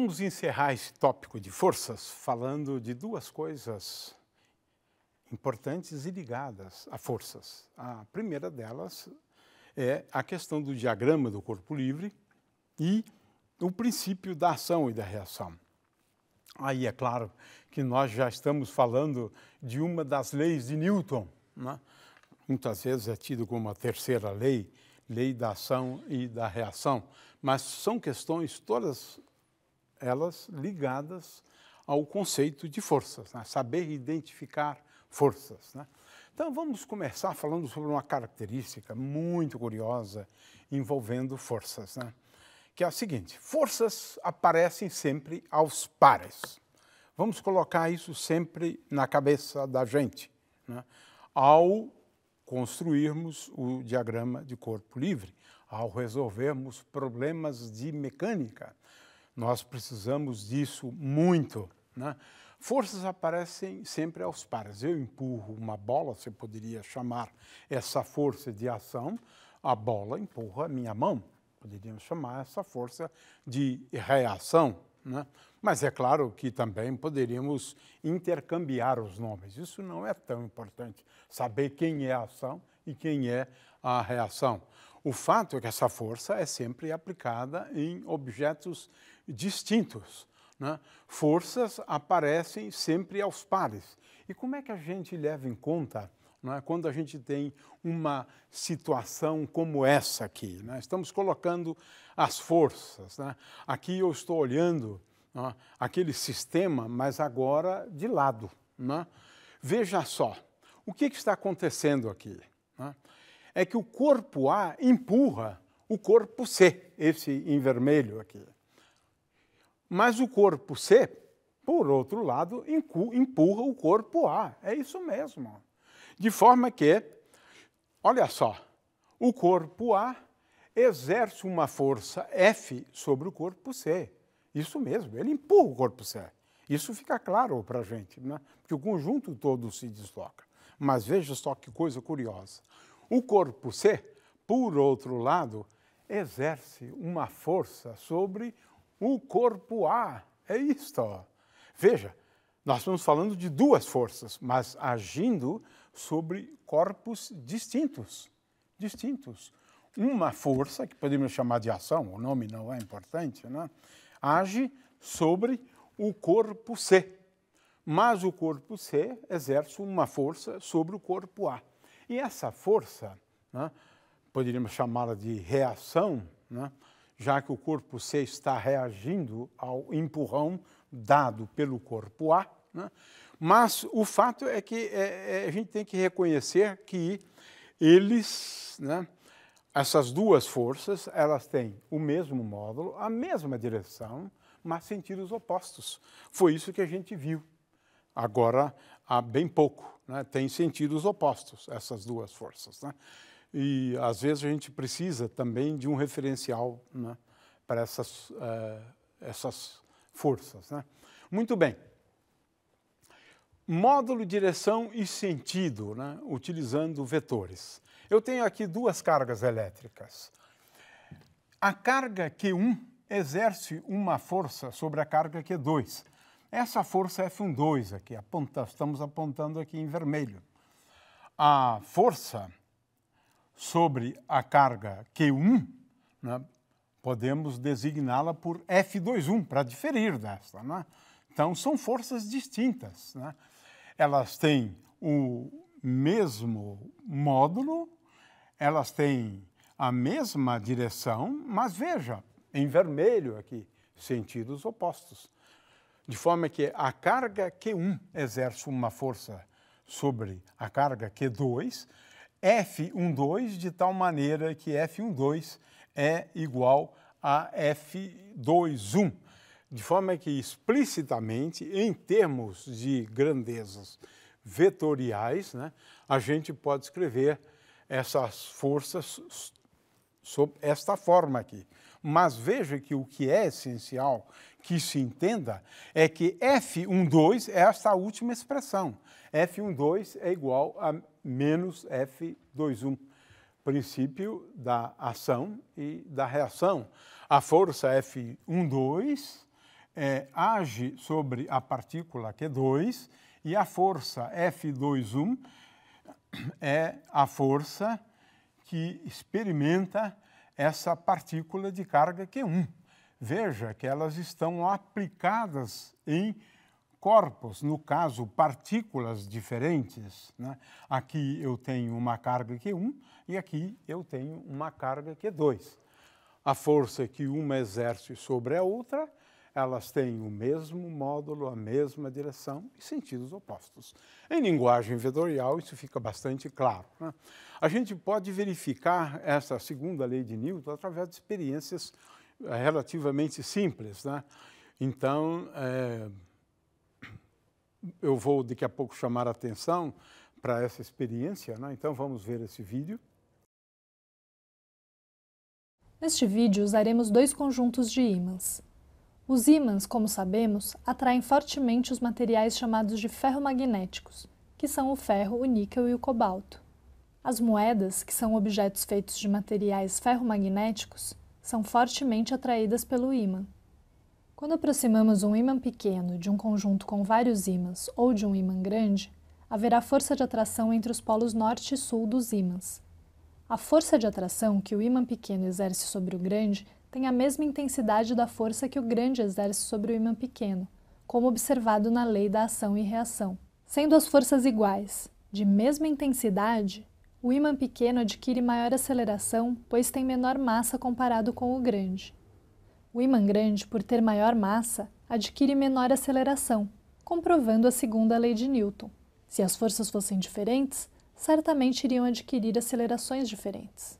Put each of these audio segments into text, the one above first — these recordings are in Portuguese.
Vamos encerrar esse tópico de forças falando de duas coisas importantes e ligadas a forças. A primeira delas é a questão do diagrama do corpo livre e o princípio da ação e da reação. Aí é claro que nós já estamos falando de uma das leis de Newton, né? muitas vezes é tido como a terceira lei, lei da ação e da reação, mas são questões todas elas ligadas ao conceito de forças, né? saber identificar forças. Né? Então vamos começar falando sobre uma característica muito curiosa envolvendo forças, né? que é a seguinte: forças aparecem sempre aos pares. Vamos colocar isso sempre na cabeça da gente, né? ao construirmos o diagrama de corpo livre, ao resolvermos problemas de mecânica nós precisamos disso muito. Né? Forças aparecem sempre aos pares. Eu empurro uma bola, você poderia chamar essa força de ação, a bola empurra a minha mão. Poderíamos chamar essa força de reação. Né? Mas é claro que também poderíamos intercambiar os nomes. Isso não é tão importante. Saber quem é a ação e quem é a reação. O fato é que essa força é sempre aplicada em objetos distintos. Né? Forças aparecem sempre aos pares. E como é que a gente leva em conta né, quando a gente tem uma situação como essa aqui? Né? Estamos colocando as forças. Né? Aqui eu estou olhando aquele sistema, mas agora de lado. Né? Veja só, o que, que está acontecendo aqui? Né? É que o corpo A empurra o corpo C, esse em vermelho aqui. Mas o corpo C, por outro lado, empurra o corpo A. É isso mesmo. De forma que, olha só, o corpo A exerce uma força F sobre o corpo C. Isso mesmo, ele empurra o corpo C. Isso fica claro para a gente, né? porque o conjunto todo se desloca. Mas veja só que coisa curiosa. O corpo C, por outro lado, exerce uma força sobre o corpo A É isto. Ó. Veja, nós estamos falando de duas forças, mas agindo sobre corpos distintos. Distintos. Uma força, que podemos chamar de ação, o nome não é importante, né? age sobre o corpo C. Mas o corpo C exerce uma força sobre o corpo A. E essa força, né, poderíamos chamá-la de reação, né, já que o corpo C está reagindo ao empurrão dado pelo corpo A. Né? Mas o fato é que é, é, a gente tem que reconhecer que eles, né, essas duas forças, elas têm o mesmo módulo, a mesma direção, mas sentidos opostos. Foi isso que a gente viu agora há bem pouco. Né? Tem sentidos opostos, essas duas forças. Né? E às vezes a gente precisa também de um referencial né, para essas, uh, essas forças. Né? Muito bem. Módulo, direção e sentido, né, utilizando vetores. Eu tenho aqui duas cargas elétricas. A carga Q1 exerce uma força sobre a carga Q2. Essa força F12 aqui, aponta, estamos apontando aqui em vermelho. A força sobre a carga Q1, né, podemos designá-la por F21, para diferir desta. Né? Então, são forças distintas. Né? Elas têm o mesmo módulo, elas têm a mesma direção, mas veja, em vermelho aqui, sentidos opostos. De forma que a carga Q1 exerce uma força sobre a carga Q2, F12 de tal maneira que F12 é igual a F21, de forma que explicitamente, em termos de grandezas vetoriais, né, a gente pode escrever essas forças sob esta forma aqui. Mas veja que o que é essencial que se entenda é que F12 é esta última expressão. F12 é igual a menos F21, princípio da ação e da reação. A força F12 é, age sobre a partícula Q2 e a força F21 é a força que experimenta essa partícula de carga Q1. Veja que elas estão aplicadas em corpos, no caso, partículas diferentes. Né? Aqui eu tenho uma carga Q1 é e aqui eu tenho uma carga Q2. É a força que uma exerce sobre a outra, elas têm o mesmo módulo, a mesma direção e sentidos opostos. Em linguagem vetorial, isso fica bastante claro. Né? A gente pode verificar essa segunda lei de Newton através de experiências eh, relativamente simples. Né? Então, é eu vou daqui a pouco chamar a atenção para essa experiência, né? então vamos ver esse vídeo. Neste vídeo usaremos dois conjuntos de ímãs. Os ímãs, como sabemos, atraem fortemente os materiais chamados de ferromagnéticos, que são o ferro, o níquel e o cobalto. As moedas, que são objetos feitos de materiais ferromagnéticos, são fortemente atraídas pelo ímã. Quando aproximamos um ímã pequeno de um conjunto com vários ímãs ou de um ímã grande, haverá força de atração entre os polos norte e sul dos ímãs. A força de atração que o ímã pequeno exerce sobre o grande tem a mesma intensidade da força que o grande exerce sobre o ímã pequeno, como observado na lei da ação e reação. Sendo as forças iguais, de mesma intensidade, o ímã pequeno adquire maior aceleração, pois tem menor massa comparado com o grande. O imã grande, por ter maior massa, adquire menor aceleração, comprovando a segunda lei de Newton. Se as forças fossem diferentes, certamente iriam adquirir acelerações diferentes.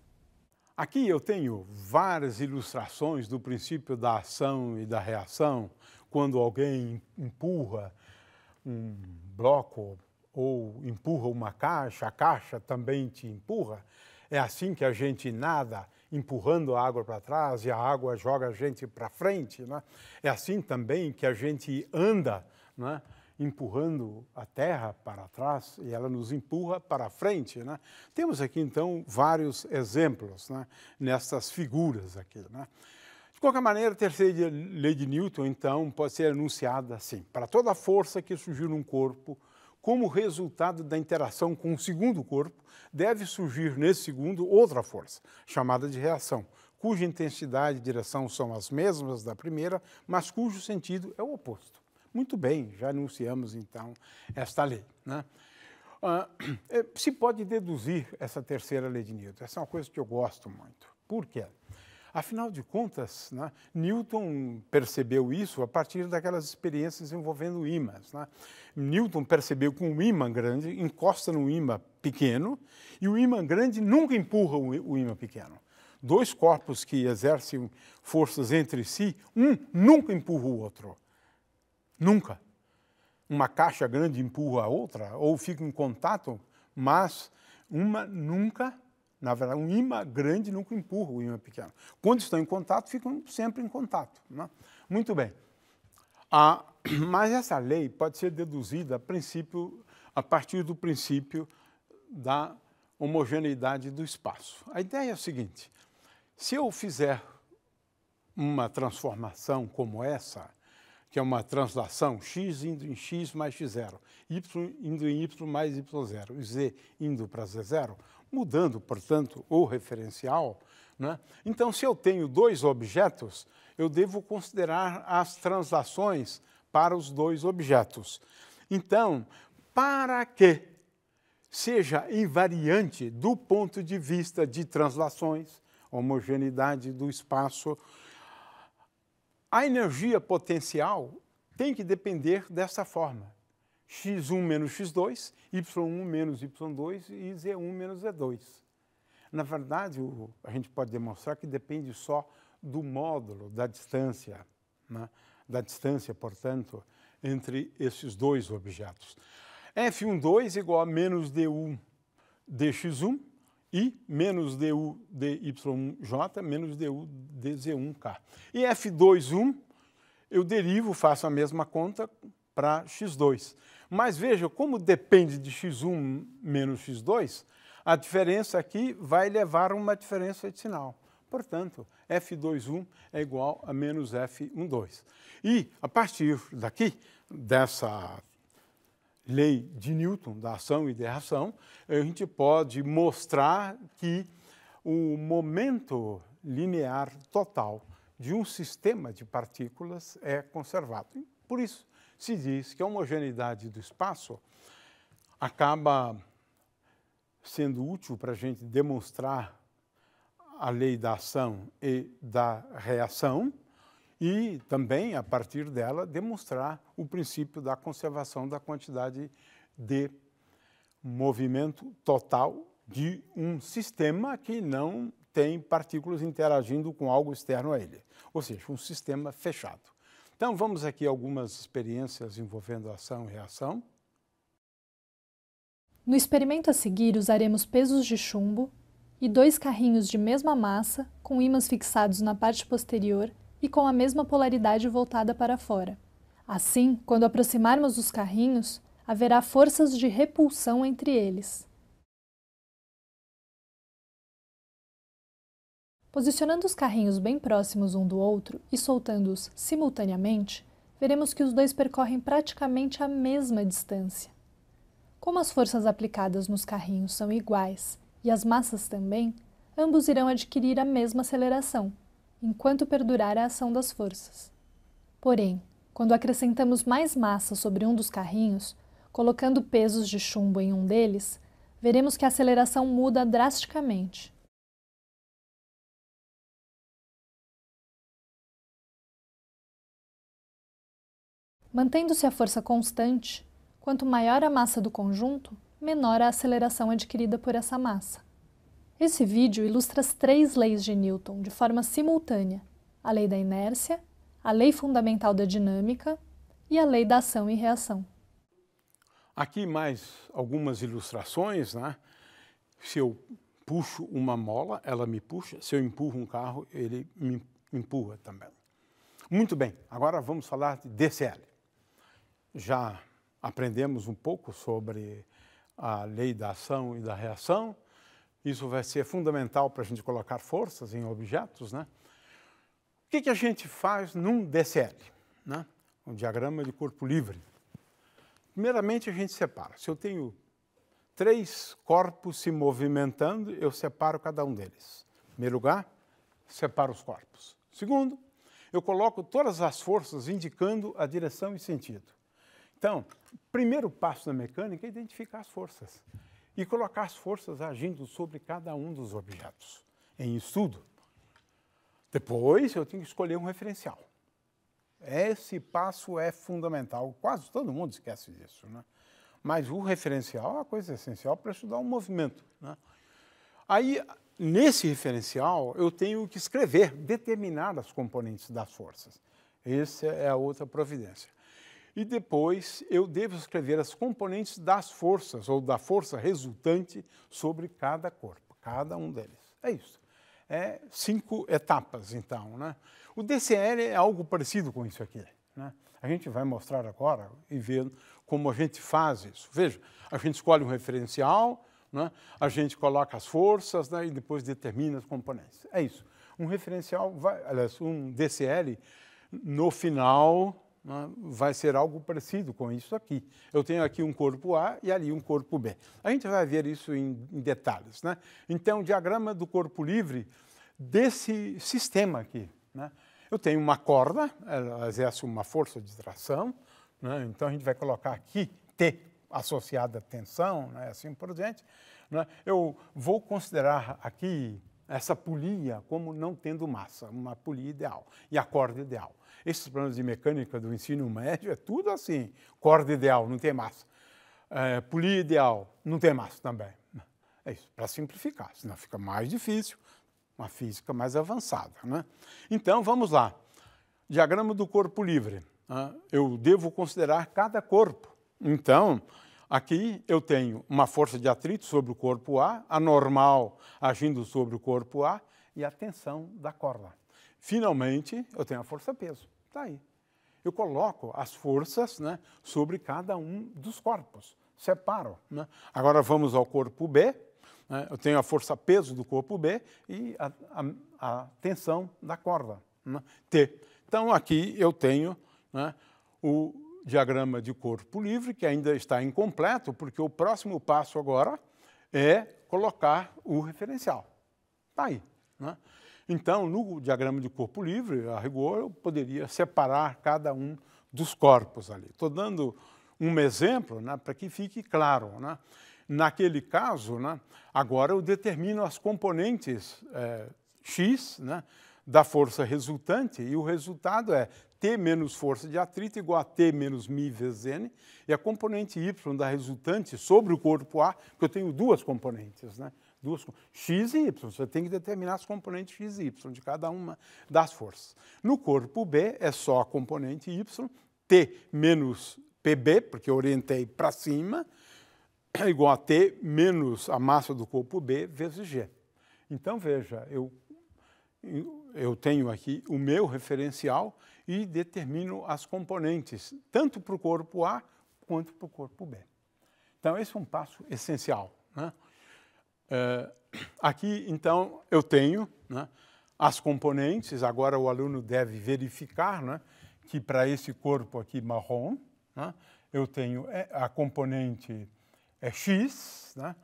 Aqui eu tenho várias ilustrações do princípio da ação e da reação quando alguém empurra um bloco ou empurra uma caixa, a caixa também te empurra. É assim que a gente nada empurrando a água para trás e a água joga a gente para frente. Né? É assim também que a gente anda, né? empurrando a terra para trás e ela nos empurra para frente. Né? Temos aqui, então, vários exemplos né? Nestas figuras aqui. Né? De qualquer maneira, a terceira lei de Newton, então, pode ser anunciada assim. Para toda força que surgiu num corpo, como resultado da interação com o segundo corpo, deve surgir nesse segundo outra força, chamada de reação, cuja intensidade e direção são as mesmas da primeira, mas cujo sentido é o oposto. Muito bem, já anunciamos então esta lei. Né? Ah, eh, se pode deduzir essa terceira lei de Newton. Essa é uma coisa que eu gosto muito. Por quê? Afinal de contas, né, Newton percebeu isso a partir daquelas experiências envolvendo ímãs. Né? Newton percebeu que um ímã grande encosta num ímã pequeno e o ímã grande nunca empurra o ímã pequeno. Dois corpos que exercem forças entre si, um nunca empurra o outro. Nunca. Uma caixa grande empurra a outra ou fica em contato, mas uma nunca empurra na verdade, um imã grande nunca empurra o imã pequeno. Quando estão em contato, ficam sempre em contato. Né? Muito bem. Ah, mas essa lei pode ser deduzida a, princípio, a partir do princípio da homogeneidade do espaço. A ideia é a seguinte: se eu fizer uma transformação como essa, que é uma translação x indo em x mais x0, y indo em y mais y0 z indo para z0, mudando, portanto, o referencial. Né? Então, se eu tenho dois objetos, eu devo considerar as transações para os dois objetos. Então, para que seja invariante do ponto de vista de translações, homogeneidade do espaço, a energia potencial tem que depender dessa forma x1 menos x2, y1 menos y2 e z1 menos z2. Na verdade, o, a gente pode demonstrar que depende só do módulo, da distância, né? da distância, portanto, entre esses dois objetos. F12 igual a menos du dx1 e menos du dy1j menos du dz1k. E F21 eu derivo, faço a mesma conta para x2. Mas veja, como depende de x1 menos x2, a diferença aqui vai levar a uma diferença de sinal. Portanto, F21 é igual a menos F12. E a partir daqui, dessa lei de Newton, da ação e da reação, a gente pode mostrar que o momento linear total de um sistema de partículas é conservado. Por isso, se diz que a homogeneidade do espaço acaba sendo útil para a gente demonstrar a lei da ação e da reação e também, a partir dela, demonstrar o princípio da conservação da quantidade de movimento total de um sistema que não tem partículas interagindo com algo externo a ele, ou seja, um sistema fechado. Então vamos aqui algumas experiências envolvendo ação e reação. No experimento a seguir usaremos pesos de chumbo e dois carrinhos de mesma massa com ímãs fixados na parte posterior e com a mesma polaridade voltada para fora. Assim, quando aproximarmos os carrinhos, haverá forças de repulsão entre eles. Posicionando os carrinhos bem próximos um do outro e soltando-os simultaneamente, veremos que os dois percorrem praticamente a mesma distância. Como as forças aplicadas nos carrinhos são iguais e as massas também, ambos irão adquirir a mesma aceleração, enquanto perdurar a ação das forças. Porém, quando acrescentamos mais massa sobre um dos carrinhos, colocando pesos de chumbo em um deles, veremos que a aceleração muda drasticamente. Mantendo-se a força constante, quanto maior a massa do conjunto, menor a aceleração adquirida por essa massa. Esse vídeo ilustra as três leis de Newton de forma simultânea: a lei da inércia, a lei fundamental da dinâmica e a lei da ação e reação. Aqui mais algumas ilustrações, né? Se eu puxo uma mola, ela me puxa. Se eu empurro um carro, ele me empurra também. Muito bem, agora vamos falar de DCL já aprendemos um pouco sobre a lei da ação e da reação. Isso vai ser fundamental para a gente colocar forças em objetos, né? O que, que a gente faz num DCL, né? Um diagrama de corpo livre. Primeiramente, a gente separa. Se eu tenho três corpos se movimentando, eu separo cada um deles. Em primeiro lugar, separo os corpos. Segundo, eu coloco todas as forças indicando a direção e sentido. Então, o primeiro passo da mecânica é identificar as forças e colocar as forças agindo sobre cada um dos objetos em estudo. Depois eu tenho que escolher um referencial. Esse passo é fundamental, quase todo mundo esquece disso. Né? Mas o referencial é a coisa essencial para estudar um movimento. Né? Aí, nesse referencial, eu tenho que escrever, determinar as componentes das forças. Essa é a outra providência e depois eu devo escrever as componentes das forças ou da força resultante sobre cada corpo, cada um deles. É isso. É cinco etapas, então. Né? O DCL é algo parecido com isso aqui. Né? A gente vai mostrar agora e ver como a gente faz isso. Veja, a gente escolhe um referencial, né? a gente coloca as forças né? e depois determina as componentes. É isso. Um referencial, vai, aliás, um DCL, no final né, vai ser algo parecido com isso aqui. Eu tenho aqui um corpo A e ali um corpo B. A gente vai ver isso em, detalhes. Né? Então, o diagrama do corpo livre desse sistema aqui. Né? Eu tenho uma corda, ela exerce uma força de tração, né? então a gente vai colocar aqui T associada à tensão, né? assim por diante. Né? Eu vou considerar aqui essa polia como não tendo massa, uma polia ideal e a corda ideal. Esses problemas de mecânica do ensino médio é tudo assim, corda ideal, não tem massa. É, polia ideal, não tem massa também. É isso, para simplificar, senão fica mais difícil, uma física mais avançada. Né? Então, vamos lá. Diagrama do corpo livre. Eu devo considerar cada corpo. Então, Aqui eu tenho uma força de atrito sobre o corpo A, a normal agindo sobre o corpo A e a tensão da corda. Finalmente, eu tenho a força-peso. Está aí. Eu coloco as forças né, sobre cada um dos corpos, separo. Né? Agora vamos ao corpo B. Né? Eu tenho a força-peso do corpo B e a, a, a tensão da corda, né. T. Então aqui eu tenho né, o diagrama de corpo livre, que ainda está incompleto, porque o próximo passo agora é colocar o referencial. Está aí. Né? Então, no diagrama de corpo livre, a rigor, eu poderia separar cada um dos corpos ali. Estou dando um exemplo né, para que fique claro. Né? Naquele caso, né, agora eu determino as componentes é, X né, da força resultante e o resultado é T menos força de atrito igual a T menos mi vezes N, e a componente Y da resultante sobre o corpo A, porque eu tenho duas componentes, né? Duas, X e Y, você tem que determinar as componentes X e Y de cada uma das forças. No corpo B é só a componente Y, T menos PB, porque eu orientei para cima, é igual a T menos a massa do corpo B vezes G. Então, veja, eu, eu tenho aqui o meu referencial e determino as componentes, tanto para o corpo A quanto para o corpo B. Então, esse é um passo essencial. Né? Eh, aqui, então, eu tenho né, as componentes, agora o aluno deve verificar né, que para esse corpo aqui marrom, né, eu tenho eh, a componente é X, né,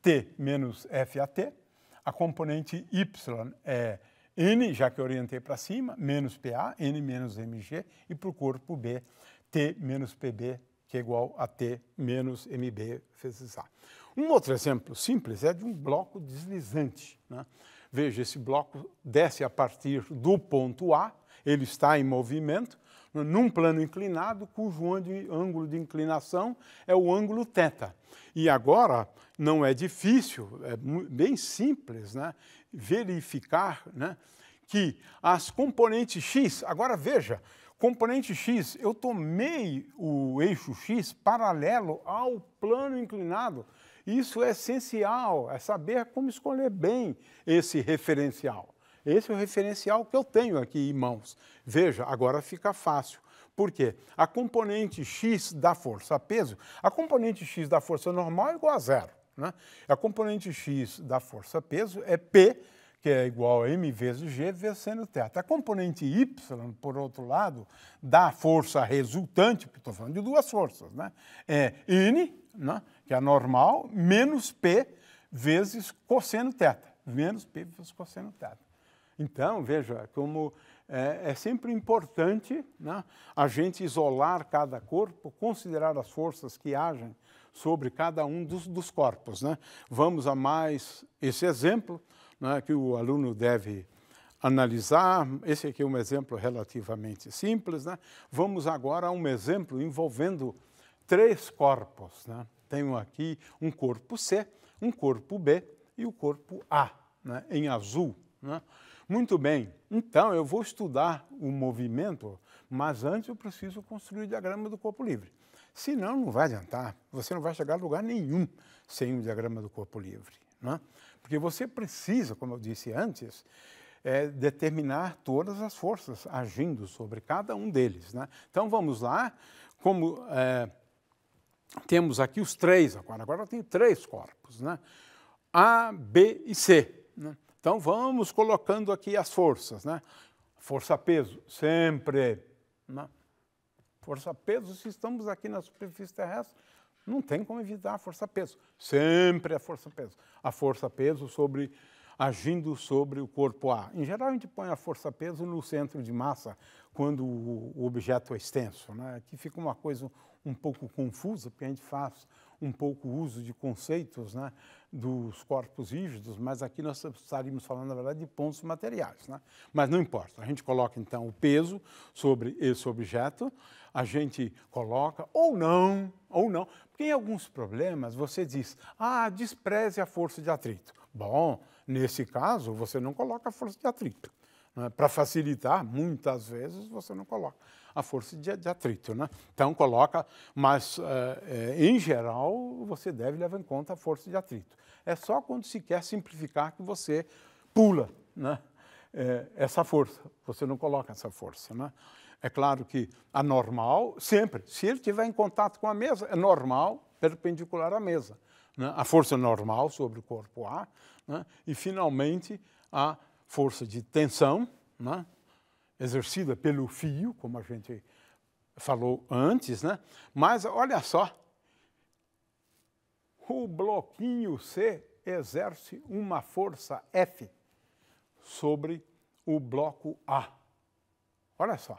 T menos FAT, a componente Y é N, já que orientei para cima, menos PA, N menos MG, e para o corpo B, T menos PB, que é igual a T menos MB vezes A. Um outro exemplo simples é de um bloco deslizante. Né? Veja, esse bloco desce a partir do ponto A, ele está em movimento, né, num plano inclinado cujo ângulo de inclinação é o ângulo θ. E agora não é difícil, é bem simples, né? verificar né, que as componentes X, agora veja, componente X, eu tomei o eixo X paralelo ao plano inclinado. Isso é essencial, é saber como escolher bem esse referencial. Esse é o referencial que eu tenho aqui em mãos. Veja, agora fica fácil. Por quê? A componente X da força peso, a componente X da força normal é igual a zero. Né? A componente X da força-peso é P, que é igual a m vezes g vezes seno teta A componente y, por outro lado, da força resultante, porque estou falando de duas forças, né? é n, né? que é a normal, menos p vezes cosseno teta menos p vezes cosseno teta Então, veja como é, é sempre importante né? a gente isolar cada corpo, considerar as forças que agem sobre cada um dos, dos corpos. Né? Vamos a mais esse exemplo né, que o aluno deve analisar. Esse aqui é um exemplo relativamente simples. Né? Vamos agora a um exemplo envolvendo três corpos. Né? Tenho aqui um corpo C, um corpo B e o corpo A, né? em azul. Né? Muito bem, então eu vou estudar o movimento, mas antes eu preciso construir o diagrama do corpo livre. Senão, não vai adiantar. Você não vai chegar a lugar nenhum sem um diagrama do corpo livre. É? Porque você precisa, como eu disse antes, é, determinar todas as forças agindo sobre cada um deles. Né? Então, vamos lá. Como é, temos aqui os três agora, agora tem três corpos, né? A, B e C. Né? Então, vamos colocando aqui as forças. Né? Força-peso, sempre. Né? força-peso, se estamos aqui na superfície terrestre, não tem como evitar a força-peso. Sempre a força-peso. A força-peso sobre agindo sobre o corpo A. Em geral, a gente põe a força-peso no centro de massa quando o objeto é extenso, né? Aqui fica uma coisa um pouco confusa, porque a gente faz um pouco o uso de conceitos né, dos corpos rígidos, mas aqui nós estaríamos falando, na verdade, de pontos materiais. Né? Mas não importa, a gente coloca então o peso sobre esse objeto, a gente coloca, ou não, ou não, porque em alguns problemas você diz, ah, despreze a força de atrito. Bom, nesse caso, você não coloca a força de atrito. Né, para facilitar, muitas vezes você não coloca a força de, de atrito, né? Então coloca, mas uh, em geral você deve levar em conta a força de atrito. É só quando se quer simplificar que você pula, né? É, essa força, você não coloca essa força, né? É claro que a normal, sempre, se ele estiver em contato com a mesa, é normal perpendicular à mesa. Né? A força normal sobre o corpo A né? e, finalmente, a força de tensão, né? exercida pelo fio, como a gente falou antes, né? Mas olha só, o bloquinho C exerce uma força F sobre o bloco A. Olha só,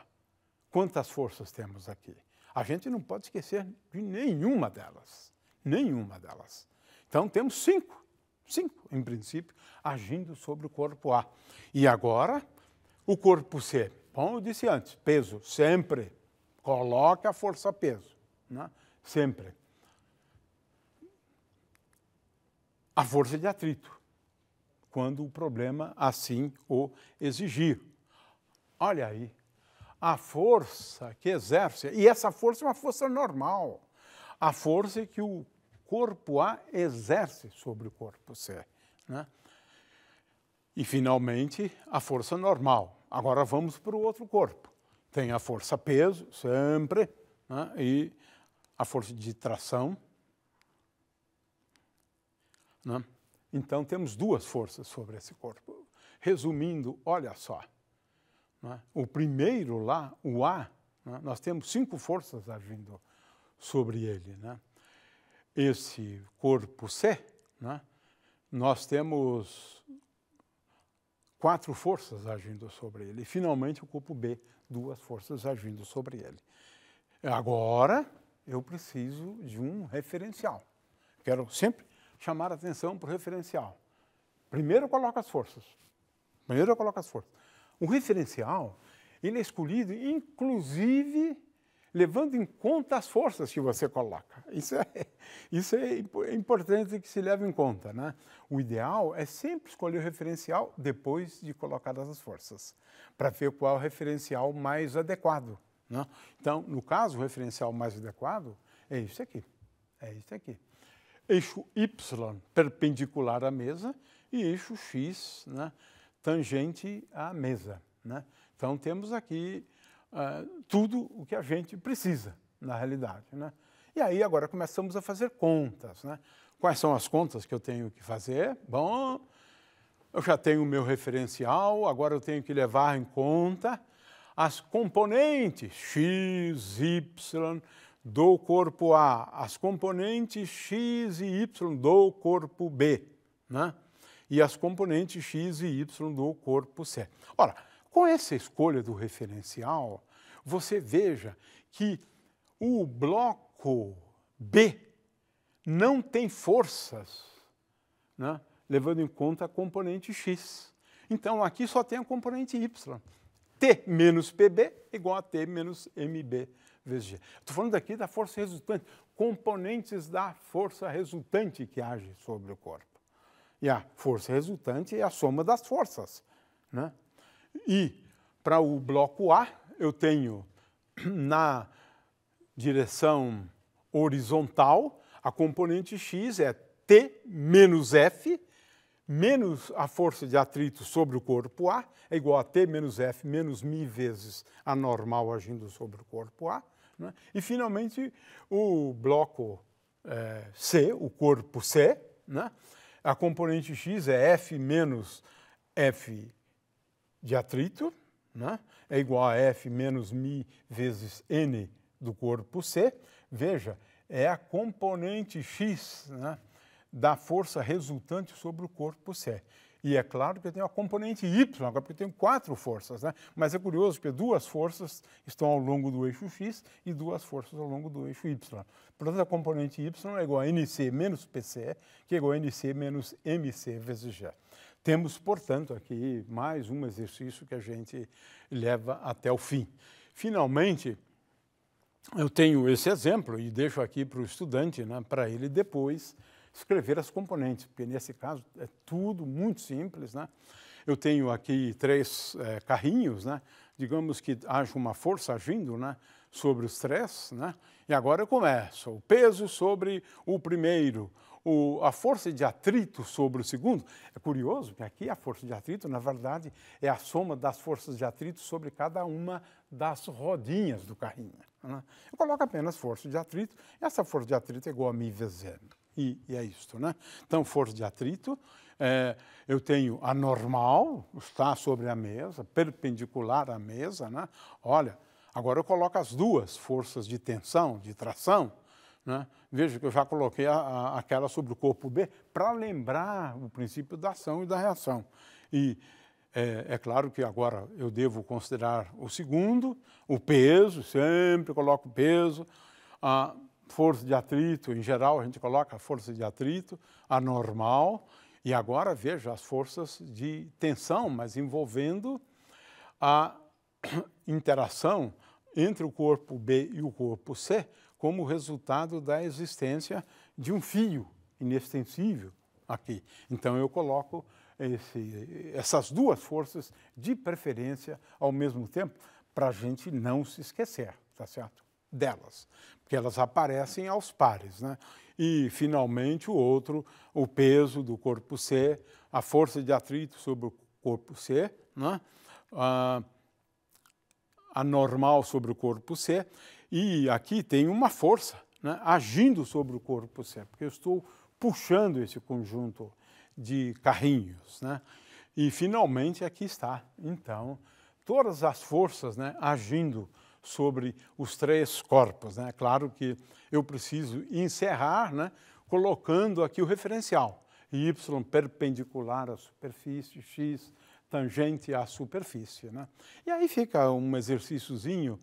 quantas forças temos aqui. A gente não pode esquecer de nenhuma delas, nenhuma delas. Então temos cinco, cinco em princípio, agindo sobre o corpo A. E agora o corpo C? Bom, eu disse antes, peso, sempre. Coloca a força peso, né? sempre. A força de atrito, quando o problema assim o exigir. Olha aí, a força que exerce, e essa força é uma força normal, a força que o corpo A exerce sobre o corpo C. Né? E, finalmente, a força normal, Agora vamos para o outro corpo. Tem a força peso, sempre, né? e a força de tração. Né? Então temos duas forças sobre esse corpo. Resumindo, olha só. Né? O primeiro lá, o A, né, nós temos cinco forças agindo sobre ele. Né. Esse corpo C, né, nós temos quatro forças agindo sobre ele. E, finalmente, o cupo B, duas forças agindo sobre ele. Agora, eu preciso de um referencial. Quero sempre chamar a atenção para o referencial. Primeiro eu coloco as forças. Primeiro eu coloco as forças. O referencial, ele é escolhido, inclusive, levando em conta as forças que você coloca. Isso é, isso é, é importante que se leve em conta. Né? O ideal é sempre escolher o referencial depois de colocadas as forças, para ver qual é o referencial mais adequado. Né? Então, no caso, o referencial mais adequado é isso aqui. É isso aqui. Eixo Y perpendicular à mesa e eixo X né, tangente à mesa. Né? Então, temos aqui uh, tudo o que a gente precisa, na realidade. Né? E aí agora começamos a fazer contas. Né? Quais são as contas que eu tenho que fazer? Bom, eu já tenho o meu referencial, agora eu tenho que levar em conta as componentes X, Y do corpo A, as componentes X e Y do corpo B, né? e as componentes X e Y do corpo C. Ora, com essa escolha do referencial, você veja que o bloco B não tem forças, né, levando em conta a componente X. Então, aqui só tem a componente Y. T menos PB igual a T menos MB vezes G. Estou falando aqui da força resultante, componentes da força resultante que age sobre o corpo. E a força resultante é a soma das forças. Né? E para o bloco A, eu tenho na direção horizontal a componente x é T menos F, menos a força de atrito sobre o corpo A, é igual a T menos F menos mi vezes a normal agindo sobre o corpo A. Né? E, finalmente, o bloco é, C, o corpo C, né? a componente x é F menos F de atrito, né? é igual a F menos μ vezes N do corpo C. Veja, é a componente X né? da força resultante sobre o corpo C. E é claro que eu tenho a componente Y, agora porque eu tenho quatro forças, né? Mas é curioso porque duas forças estão ao longo do eixo X e duas forças ao longo do eixo Y. Portanto, a componente Y é igual a NC menos PC, que é igual a NC menos MC vezes G. Temos, portanto, aqui mais um exercício que a gente leva até o fim. Finalmente, eu tenho esse exemplo e deixo aqui para o estudante, né, para ele depois escrever as componentes, porque nesse caso é tudo muito simples. Né? Eu tenho aqui três é, carrinhos, né? digamos que haja uma força agindo né? sobre os três, né? e agora eu começo. O peso sobre o primeiro, o, a força de atrito sobre o segundo. É curioso que aqui a força de atrito, na verdade, é a soma das forças de atrito sobre cada uma das rodinhas do carrinho. Né? Eu coloco apenas força de atrito, essa força de atrito é igual a μ vezes m. E, e é isto, né? Então, força de atrito, é, eu tenho a normal, está sobre a mesa, perpendicular à mesa, né? Olha, agora eu coloco as duas forças de tensão, de tração, né? Veja que eu já coloquei a, a, aquela sobre o corpo B para lembrar o princípio da ação e da reação. E é, é, claro que agora eu devo considerar o segundo, o peso, sempre coloco peso, a força de atrito, em geral a gente coloca a força de atrito, a normal, e agora veja as forças de tensão, mas envolvendo a interação entre o corpo B e o corpo C, como resultado da existência de um fio inextensível aqui. Então eu coloco esse, essas duas forças de preferência ao mesmo tempo para a gente não se esquecer, tá certo? Delas, porque elas aparecem aos pares, né? E finalmente o outro, o peso do corpo C, a força de atrito sobre o corpo C, né? Ah, a normal sobre o corpo C e aqui tem uma força né, agindo sobre o corpo C porque eu estou puxando esse conjunto de carrinhos. Né? E finalmente aqui está, então, todas as forças né, agindo sobre os três corpos. Né? Claro que eu preciso encerrar né, colocando aqui o referencial. Y perpendicular à superfície, X tangente à superfície. Né? E aí fica um exercíciozinho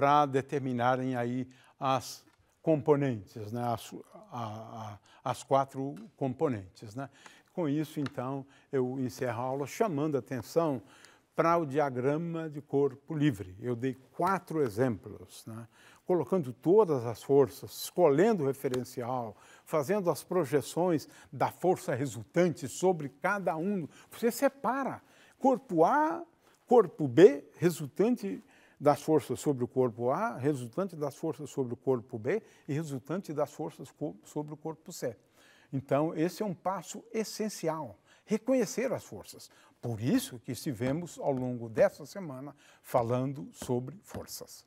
para determinarem aí as componentes, né, as, a, a, as quatro componentes. Né. Com isso, então, eu encerro a aula chamando a atenção para o diagrama de corpo livre. Eu dei quatro exemplos, né, colocando todas as forças, escolhendo o referencial, fazendo as projeções da força resultante sobre cada um. Você separa corpo A, corpo B, resultante das forças sobre o corpo A, resultante das forças sobre o corpo B e resultante das forças sobre o corpo C. Então, esse é um passo essencial, reconhecer as forças. Por isso que estivemos ao longo dessa semana falando sobre forças.